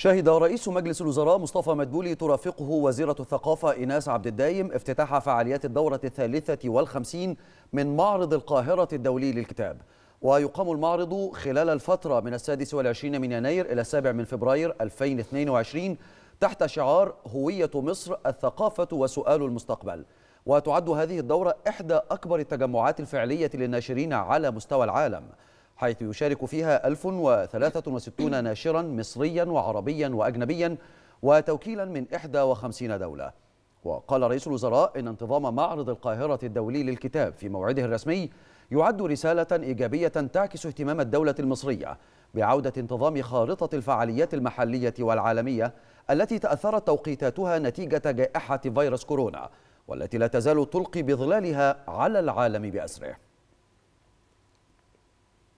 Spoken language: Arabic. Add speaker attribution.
Speaker 1: شهد رئيس مجلس الوزراء مصطفى مدبولي ترافقه وزيرة الثقافة إيناس عبد الدايم افتتاح فعاليات الدورة الثالثة والخمسين من معرض القاهرة الدولي للكتاب ويقام المعرض خلال الفترة من السادس والعشرين من يناير إلى السابع من فبراير 2022 تحت شعار هوية مصر الثقافة وسؤال المستقبل وتعد هذه الدورة إحدى أكبر التجمعات الفعلية للناشرين على مستوى العالم حيث يشارك فيها 1063 ناشرا مصريا وعربيا وأجنبيا وتوكيلا من 51 دولة وقال رئيس الوزراء إن انتظام معرض القاهرة الدولي للكتاب في موعده الرسمي يعد رسالة إيجابية تعكس اهتمام الدولة المصرية بعودة انتظام خارطة الفعاليات المحلية والعالمية التي تأثرت توقيتاتها نتيجة جائحة فيروس كورونا والتي لا تزال تلقي بظلالها على العالم بأسره